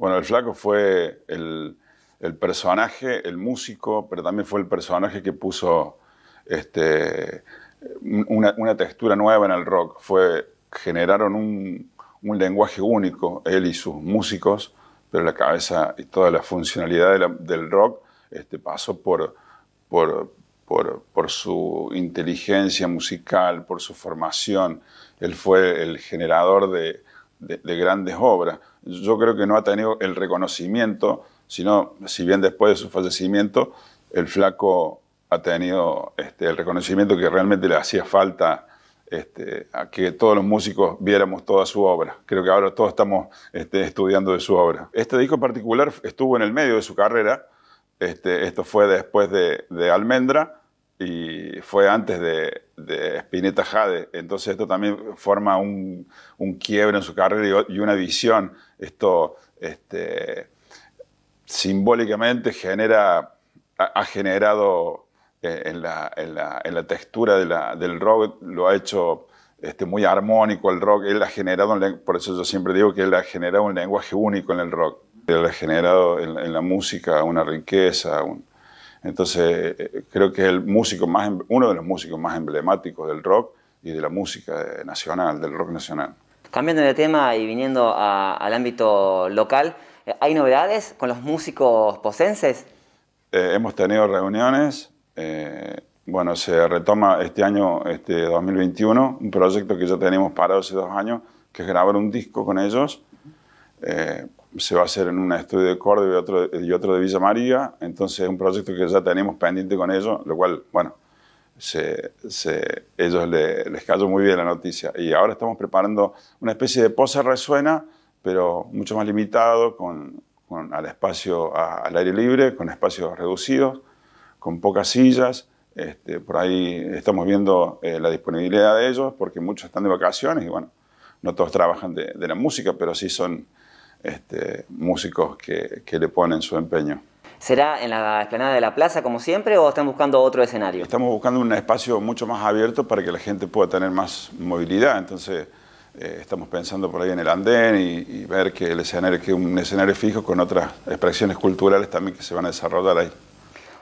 Bueno, el flaco fue el, personaje, el músico, pero también fue el personaje que puso este, una, textura nueva en el rock. Fue, generaron un, lenguaje único, él y sus músicos, pero la cabeza y toda la funcionalidad del rock este, pasó por, su inteligencia musical, por su formación. Él fue el generador de, de, grandes obras. Yo creo que no ha tenido el reconocimiento, sino, si bien después de su fallecimiento, el flaco ha tenido este, el reconocimiento que realmente le hacía falta este, a que todos los músicos viéramos toda su obra. Creo que ahora todos estamos este, estudiando de su obra. Este disco en particular estuvo en el medio de su carrera. Este, esto fue después de, de Almendra y fue antes de, de Spinetta Jade. Entonces esto también forma un, un quiebre en su carrera y, una visión. Esto este, simbólicamente genera, ha, generado eh, en, la, textura del rock, lo ha hecho este, muy armónico el rock. Él ha generado, por eso yo siempre digo que él ha generado un lenguaje único en el rock. Él ha generado en, en la música una riqueza, un, entonces, eh, eh, creo que es el músico más, em, uno de los músicos más emblemáticos del rock y de la música eh, nacional, del rock nacional. Cambiando de tema y viniendo al ámbito local, ¿hay novedades con los músicos posenses? hemos tenido reuniones. bueno, se retoma este año, este 2021, un proyecto que ya teníamos parado hace dos años, que es grabar un disco con ellos se va a hacer en un estudio de Córdoba y otro, de Villa María, entonces es un proyecto que ya tenemos pendiente con ellos, lo cual, bueno, ellos les cayó muy bien la noticia. Y ahora estamos preparando una especie de posa resuena, pero mucho más limitado, con, al espacio al aire libre, con espacios reducidos, con pocas sillas. Este, por ahí estamos viendo eh, la disponibilidad de ellos, porque muchos están de vacaciones y bueno, no todos trabajan de, de la música, pero sí son este, músicos que, le ponen su empeño. ¿Será en la explanada de la plaza como siempre o están buscando otro escenario? Estamos buscando un espacio mucho más abierto para que la gente pueda tener más movilidad. Entonces, eh, estamos pensando por ahí en el andén y, ver que el escenario que un escenario fijo con otras expresiones culturales también que se van a desarrollar ahí.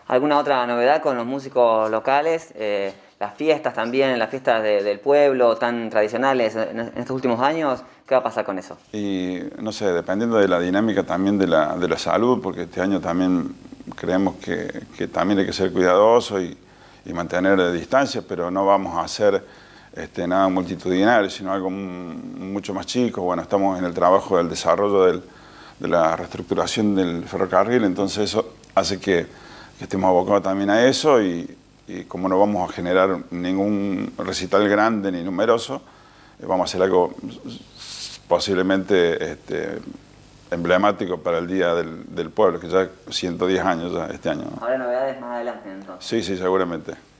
¿Alguna otra novedad con los músicos locales? Eh, las fiestas también, las fiestas del pueblo tan tradicionales en, estos últimos años, ¿qué va a pasar con eso? Y no sé, dependiendo de la dinámica también de la, de la salud, porque este año también creemos que, también hay que ser cuidadoso y, mantener la distancia, pero no vamos a hacer este, nada multitudinario, sino algo mucho más chico. Bueno, estamos en el trabajo del desarrollo de la reestructuración del ferrocarril, entonces eso hace que, que estemos abocados también a eso y y como no vamos a generar ningún recital grande ni numeroso, eh, vamos a hacer algo posiblemente este, emblemático para el Día del, Pueblo, que ya 110 años este año. novedades más adelante entonces. Sí, sí, seguramente.